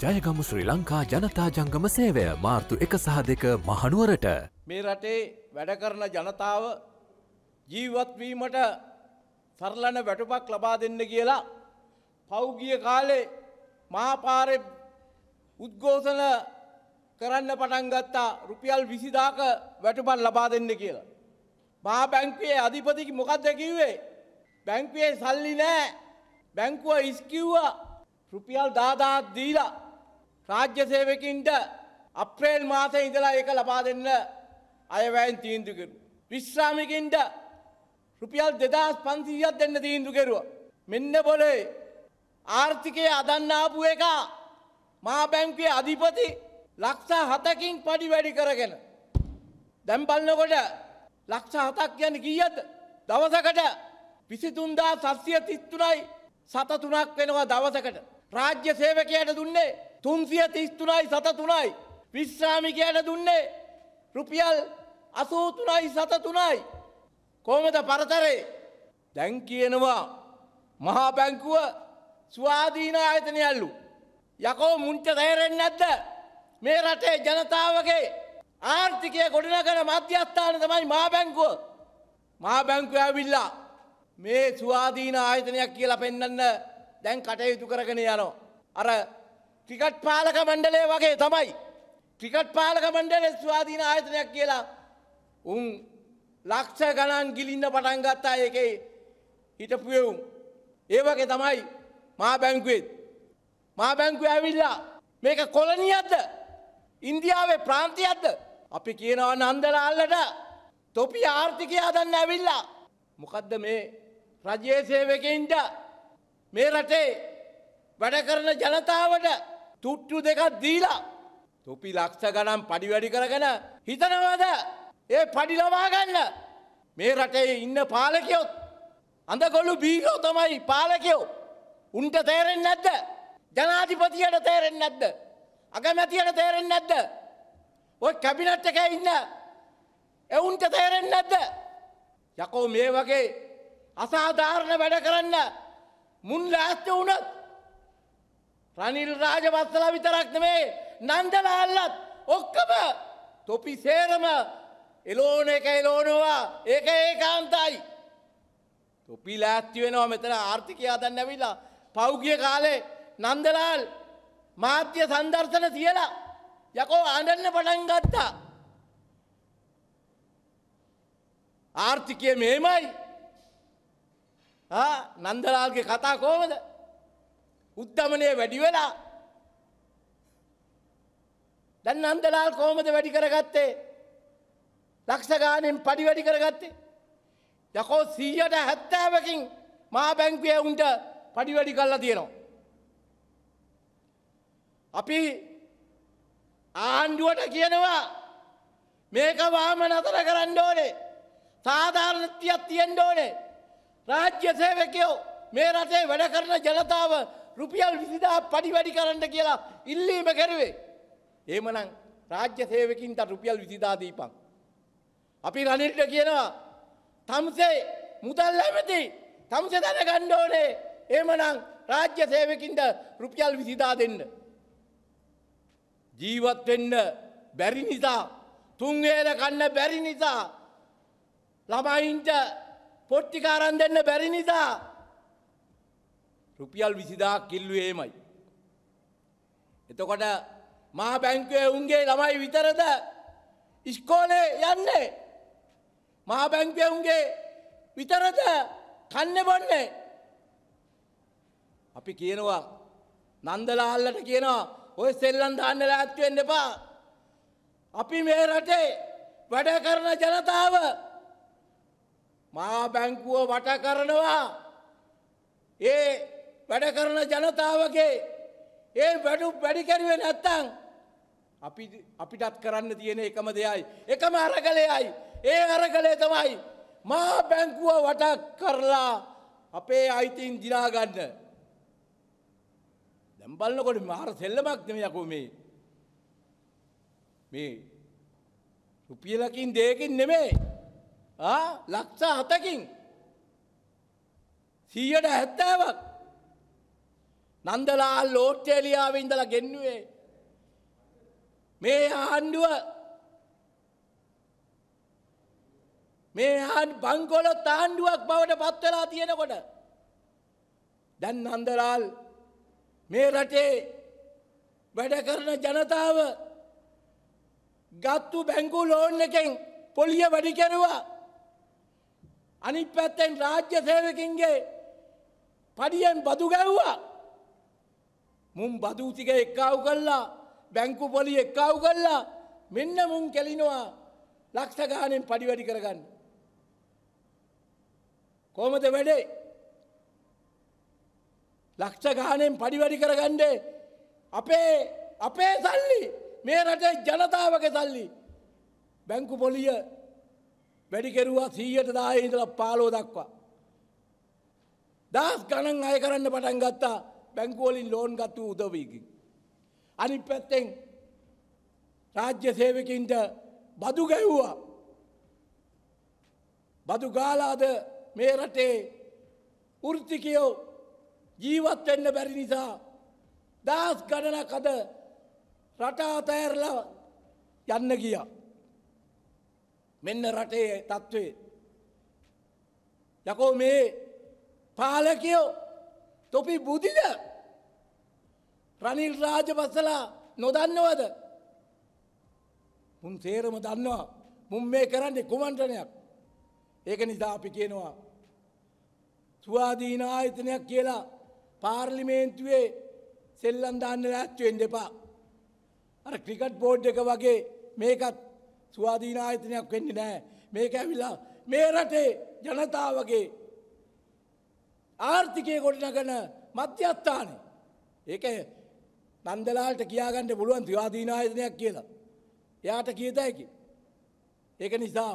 ජයගමු ශ්‍රී ලංකා ජනතා ජංගම සේවය මාර්තු එක සහ දෙක මහනුවරට. මේ රටේ වැඩ කරන ජනතාව ජීවත්වීමට සරලන වැටුපක් ලබා දෙන්න කියලා පෞගිය කාලේ මහාපාරය උද්ගෝසන කරන්න පටන් ගත්තා රුපියල් විසිදාක වැටුපන් ලබා දෙන්න කියලා. මා බැංකුවේ අධිපතික මොකක්ද කිව්වේ. බැංකුවේ සල්ලි නෑ බැංකුව ඉස්කිව්වා රුපියල් දාදාත් දීලා රාජ්‍ය සේවකින්ට අප්‍රේල් මාසය ඉඳලා ඒක ලබා දෙන්න අයවැයින් තීන්දු කෙරුවා. විශ්‍රාමිකින්ට රුපියල් 2500ක් දෙන්න තීන්දු කෙරුවා. මෙන්න බොලේ ආර්ථිකය අදන්න ආපු එක මහා බැංකුවේ අධිපති ලක්ෂ 7කින් පඩි වැඩි කරගෙන දැන් බලනකොට ලක්ෂ 7ක් කියන්නේ කීයද? දවසකට 23733යි 73ක් වෙනවා දවසකට. රාජ්‍ය සේවකයාට දුන්නේ තුන්සිය තිස්තුනයි සත තුනයි. විශ්‍රාමි කියන දුන්නේ රුපියල් අසූතුනයි සත තුනයි. කෝමද පරතරේ දැන් කියනවා මහා බැංකුව ස්වාධීන ආයතනයල්ලු. යකෝ මුංච තේරෙන්නේ නැද්ද මේ රටේ ජනතාවගේ ආර්ථිකය ගොඩනගන මධ්‍යස්ථාන තමයි මහා බැංකුව. මහා බැංකුව ඇවිල්ලා මේ ස්වාධීන ආයතනයක් කියලා පෙන්වන්න දැන් කටයුතු කරගෙන යනවා. අර ක්‍රිකට් පාලක මණ්ඩලය වගේ තමයි. ක්‍රිකට් පාලක මණ්ඩලය ස්වාධීන ආයතනයක් කියලා උන් ලක්ෂ ගණන් ගිලින්න පටන් ගත්තා ඒකේ හිටපු එවුන්. ඒ වගේ තමයි මා බැංකුවෙත්. මා බැංකුව ඇවිල්ලා මේක කොලනියක්ද? ඉන්දියාවේ ප්‍රාන්තියක්ද? අපි කියනවා නන්දලාල්ලට තොපි ආර්ථිකය හදන්න ඇවිල්ලා මොකද්ද මේ රජයේ සේවකයින්ට මේ රටේ වැඩ කරන ජනතාවට තුට්ටු දෙකක් දීලා තුපි ලක්ෂ ගනම් පඩිවැඩි කරගෙන හිතනවාද ඒ පඩි ලබාගන්න මේ රටේ ඉන්න පාලකයොත් අඳ ගොල්ලු බීගෝ තමයි පාලකයෝ උන්ට තේරෙන් නැද්ද ජනාධිපතියට තේරෙන් නැද්ද අගමැතියට තේරෙන් නැද්ද ඔය කැබිනට් එක ඉන්න එවුන්ට තේරෙන් නැද්ද යකෝ මේ වගේ අසාධාරණ වැඩ කරන්න මුන් ලෑස්ති වුණත් රනිල් රාජවස්සල විතරක් නෙමේ නන්දලාල්ලත් ඔක්කම තොපි සේරම එලෝන එක එලෝනවා ඒක ඒකාන්තයි. තොපි ලෑස්ති වෙනවා මෙතන ආර්ථිකය හදන්න ඇවිල්ලා පෞගිය කාලේ නන්දලාල් මාධ්‍ය සංදර්ශන තියලා යකෝ අඬන්න පටන් ගත්තා. ආර්ථිකය මෙහෙමයි. නන්දලාල්ගේ කතා කොහමද? උද්ධමනය වැඩි වෙලා දැන් අන්දලාල් කොහොමද වැඩි කරගත්තේ ලක්ෂ ගානෙන් පඩි වැඩි කරගත්තේ යකෝ 100ට 70කින් මහා බැංකුවේ උන්ට පඩි වැඩි කරලා තියෙනවා අපි ආණ්ඩුවට කියනවා මේක වාම නතර කරන්න ඕනේ සාධාරණත්වයක් තියෙන්න ඕනේ රාජ්‍ය සේවකයෝ මේ රටේ වැඩ කරන ජනතාව රුපියල් විසිදා පඩිවැඩි කරන්න කියලා ඉල්ලීම කැරුවේ. ඒමනං රාජ්‍ය සේවකින්ට රුපියල් විසිදාදීපන්. අපි රනිල්ට කියනවා තම්සේ මුදල් ලැමති තම්සේ දැන ගණ්ඩෝනේ ඒමනං රාජ්‍ය සේවකින්ට රුපියල් විසිදා දෙන්න. ජීවත්වෙන්න බැරි නිසා තුන්වේද කන්න බැරි නිසා ළමයින්ට පොට්ටිකාරන් දෙන්න බැරි නිසා රුපියල් විසිදාක් කිල්ලුවේමයි. එතකොට මහා බැංකුවේ උන්ගේ ළමයි විතරද ඉස්කෝලේ යන්නේ. මහා බැංකුවේ උන්ගේ විතරද කන්න බොන්නේ. අපි කියනවා නන්දලාල්ලට කියනවා ඔය සෙල්ලන් දාන්න ලෑත්වෙන්න එපා. අපි මේ රටේ වැඩ කරන ජනතාව මා බැංකුව වට කරනවා ඒ වැඩ කරන ජනතාවගේ ඒ වැඩු වැඩිකැරුවේ නැත්තං අපි අපිටත් කරන්න තියෙන එකම දෙයයි. එකම අරගලයයි. ඒ අරගලය තමයි මහා බැංකුව වටක් කරලා අපේ අයිතින් දිනාගන්න. දැම්බල්න්නකොට මාර සෙල්ලමක් දෙම යකු මේ. මේ රුපියලකින් දේකින් නෙමේ ලක්ෂ හතකින් සීයට හැත්තාවක් නන්දලාල් ලෝට්ටේලියාව ඉඳලා ගෙන්නුවේ. මේ ආණ්ඩුව මේ හන් බංකොල තාණ්ඩුවක් බවට පත්වෙලා තියෙනකොට. දැන් නන්දලාල් මේ රටේ වැඩ කරන ජනතාව ගත්තු බැංකු ලෝන් එකෙන් පොලිය වැඩි කෙනවා. අනිත් පැත්තෙන් රාජ්‍ය සේවකින්ගේ පඩියෙන් බදු ගැව්වා. මුන් බදූතික එක්කාව් කල්ලා බැංකු පොලි එක්කාව් කල්ලා මෙන්න මුන් කෙලිනවා ලක්ෂගානෙන් පඩිවැඩි කරගන්න. කෝමද වැඩේ ලක්ෂගානෙන් පඩිවැඩි කරගන්ඩේ අපේ අපේ සල්ලි මේ රටේ ජනතාවක සල්ලි බැංකු පොලිය වැඩිකෙරුවා සීයට දාහිදල පාලෝ දක්වා. දස් ගණන් අය කරන්න පටන් ගත්තා බැංකෝලින් ලෝන් ගත්තු උදවීකින්. අනි පැත්තෙන් රාජ්‍ය සේවකින්ට බදු ගැව්වා. බදු ගාලාද මේ රටේ ෘත්තිකයෝ ජීවත් වෙන්න බැරි නිසා දහස් ගණනක් අද රට අතෑරලා යන්න ගියා. මෙන්න රටේ තත්ත්වේ. යකෝ මේ පාලකයෝ තොපි බුදිද රනිල් රාජ පස්සලා නොදන්නවද මුන් සේරම දන්නවා මුන් මේ කරන්නේ කුමන්ටනයක් ඒක නිසා අපි කියනවා ස්වාධීන ආයතනයක් කියලා පාර්ලිමේන්තුවේ සෙල්ලම් දාන්න ලෑස්තිවෙන්න එපා අර ක්‍රිකට් බෝඩ් එක වගේ මේකත් ස්වාධීන ආයතනයක් වෙන්නේ නැහැ මේක ඇවිල්ලා මේ රටේ ජනතාවගේ ආර්ථිකය ගොඩනගන මධ්‍යස්ථානය. ඒක නන්දලාට කියාගන්න පුළුවන් ත්‍රවාදීනායතනයක් කියලා. එයාට කියතයකි. ඒක නිසා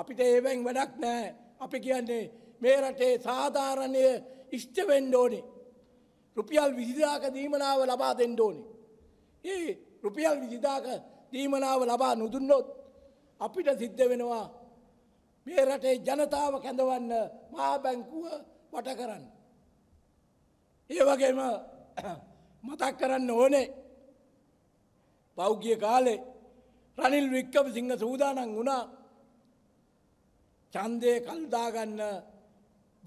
අපිට ඒවැන් වැඩක් නෑ අපි කියන්නේ මේ රටේ සාධාරණය ඉෂ්ටවෙන්ඩෝනි. රුපියල් විසිදාක දීමනාව ලබා දෙෙන්ඩෝනි. ඒ රුපියල් විසිදාක දීමනාව ලබා නොදුන්නොත් අපිට සිද්ධ වෙනවා මේ රටේ ජනතාව කැඳවන්න මහා බැංකුව වට කරන්න. ඒ වගේම මතක් කරන්න ඕනේ පෞගිය කාලේ රනිල් වික්කප සිංහ සූදානන් වුණා චන්දය කල්දාගන්න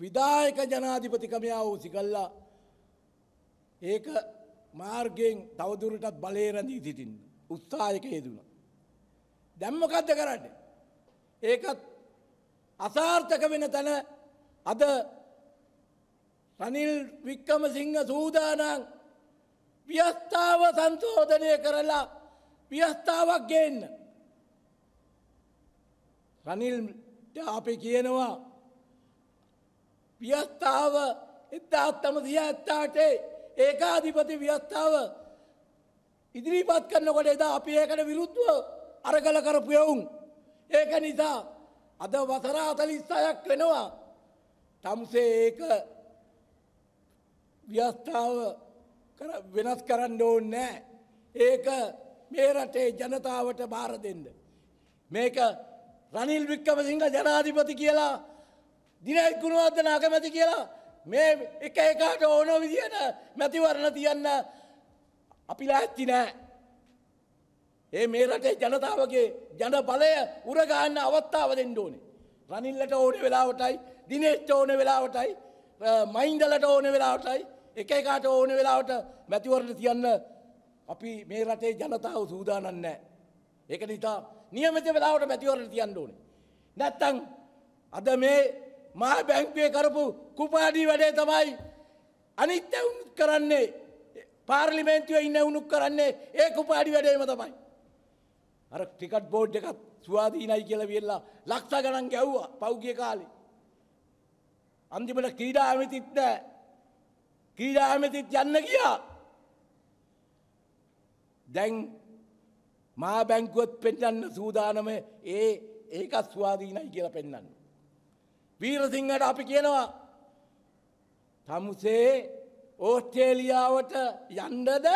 විදායක ජනාධිපතිකමයා වූ සිකල්ලා ඒක මාර්ගයෙන් තවදුරටත් බලේරඳී සිටින් උත්සායක යෙදුණ. දැම්මකක්ද කරන්න. ඒකත් අසාර්ථක වෙන තැන අද රනිල් වික්කමසිංහ සූදානං ව්‍යස්ථාව සංශෝධනය කරලා ව්‍යස්ථාවක් ගන්න. රනිල් අපි කියනවා ව්‍යස්ථාව එත්තා අත්තම දිය ඇත්තාටේ ඒකාධිපති ව්‍යස්ථාව ඉදිරිපත් කරන්නකොට එදා අපි ඒකට විරුද්ධව අරගල කරපුයවුන් ඒක නිසා අද වසරා අතලිස්සයක් වෙනවා තම්සේ ඒක ව්‍යස්ථාව වෙනස් කරන්න ඕන්න නෑ. ඒක මේ රටේ ජනතාවට බාර දෙන්න. මේක රනිල් වික්කමසිංහ ජනාධිපති කියලා දිනයි ගුණවර්ධන අකමැති කියලා මේ එක එකාට ඕන විදියට මැතිවරණ තියන්න අපි ලැහැත්ති නෑ. ඒ මේ රටේ ජනතාවගේ ජන බලය උරගන්න අවස්ථාව දෙන්න ඕනේ. රනිල්ලට ඕන වෙලාවටයි දිනේෂ්ට ඕන වෙලාවටයි මයින්දලට ඕන වෙලාවටයි එක එකාට ඕන වෙලාවට මැතිවරණ තියන්න අපි මේ රටේ ජනතාව සූදානම් නැහැ. ඒක නිසා નિયમિત වෙලාවට මැතිවරණ තියන්න ඕනේ. නැත්තම් අද මේ මහ බැංකුවේ කරපු කුපාඩි වැඩේ තමයි අනිත් උණුත් කරන්නේ. පාර්ලිමේන්තුවේ ඉන්න උණුත් කරන්නේ ඒ කුපාඩි වැඩේම තමයි. අර ක්‍රිකට් බෝඩ් එකත් සුවාදීනයි කියලා විල්ලා ලක්ෂ ගණන් ගැව්වා පෞගිය කාලේ. අන්තිමට ක්‍රීඩා ඇමතිත් නැහැ. කීඩා ඇමතිත් යන්න කියා. දැන් මා බැංකුවත් පෙන්න්න සූදානම ඒ ඒක ස්වාදීනයි කියල පෙන්න්න. වීරසිංහට අපි කියනවා තමුසේ ඕස්ට්‍රේලියාවට යන්ඩද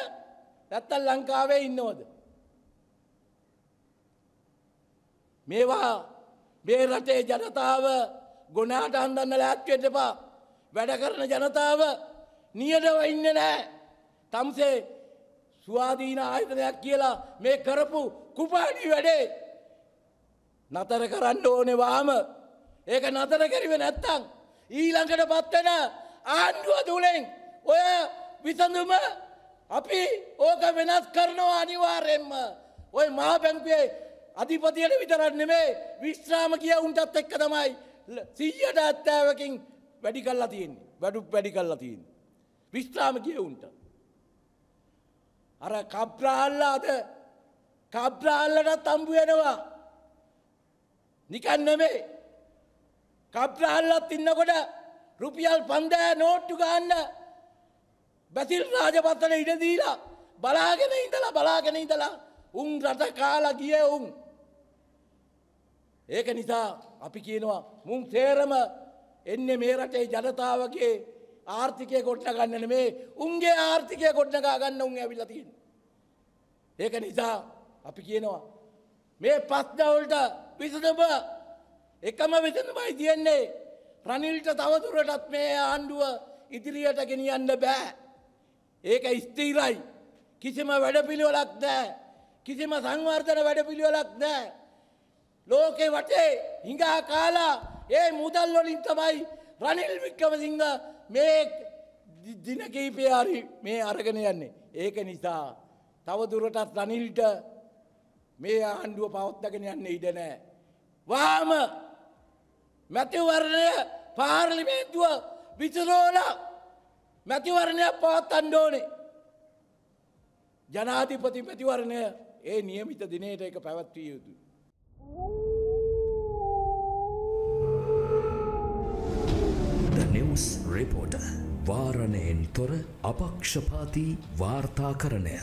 නැත්තල් ලංකාවේ ඉන්නවද. මේවා මේ රටේ ජනතාව ගොනාට හන්දන්න ලෑත්වෙටපා වැඩ කරන ජනතාව නියදව ඉන්න නෑ. තම්සේ ස්වාධීන ආයතනයක් කියලා මේ කරපු කුපාඩි වැඩේ. නතර කරන්න ඕනෙවාම ඒක නතර කරිව නැත්තං. ඊළඟට පත්වෙන ආණ්ඩුව තුළෙන් ඔය විසඳුම අපි ඕක වෙනස් කරනවා අනිවාරයෙන්ම. ඔය මහා පැංපියේ අධිපතියට විතරක් නෙමේ විශ්‍රාම කිය උන්ටත් එක්ක තමයි සීයට ඇත්තෑවකින් වැඩි කල්ලා තියෙන් වැඩු වැඩි කල්ලා තියෙන්. විස්්‍රාම කියවුන්ට. අර කප්‍රාල්ලාද කප්‍රාල්ලටත් අම්බු වෙනවා නිකන්නෙමේ කප්‍රාල්ලත් ඉන්නකොට රුපියල් පන්දෑ නෝට්ටු ගන්න බැතිල් රාජපත්තන ඉඩදීලා බලාගෙන ඉඳලා බලාගෙන ඉඳලා උන් රට කාලා ගිය උන් ඒක නිසා අපි කියනවා මුන් තේරම එන්නේ මේ රටේ ජනතාවගේ ආර්ථිකය කොට්ටගන්න නෙමේ උන්ගේ ආර්ථිකය කොට්ටකා ගන්න උන් ඇවිල්ලා තියෙන. ඒක නිසා අපි කියනවා මේ පස්දවලට විසඳම එකම විසඳමයි තියෙන්නේ රනිල්ට තවදුරටත් මේ ආණ්ඩුව ඉදිරියට ගෙනියන්න බෑ. ඒක ස්තීරයි කිසිම වැඩපිළිවෙලක් දෑ කිසිම සංවර්ධන වැඩපිළිවෙලක් දෑ. ලෝකෙ වටේ හිඟා කාලා ඒ මුදල්ලොලින් තමයි රනිල් වික්කමසිංහ මේ දින කීපය හරි මේ අරගෙන යන්නේ. ඒක නිසා තව දුරටත් රනිල්ට මේ ආණ්ඩුව පවත්වාගෙන යන්න ඉඩ නැහැ. වහාම මැතිවරණය පාර්ලිමේන්තුව විචරෝලා මැතිවරණයක් පවත්තන්න ඕනේ. ජනාධිපති මැතිවරණය ඒ නියමිත දිනයට එක පැවැත්විය යුතුයි. The News Report. ආවරණයෙන් තොර අපක්ෂපාති වාර්තාකරණය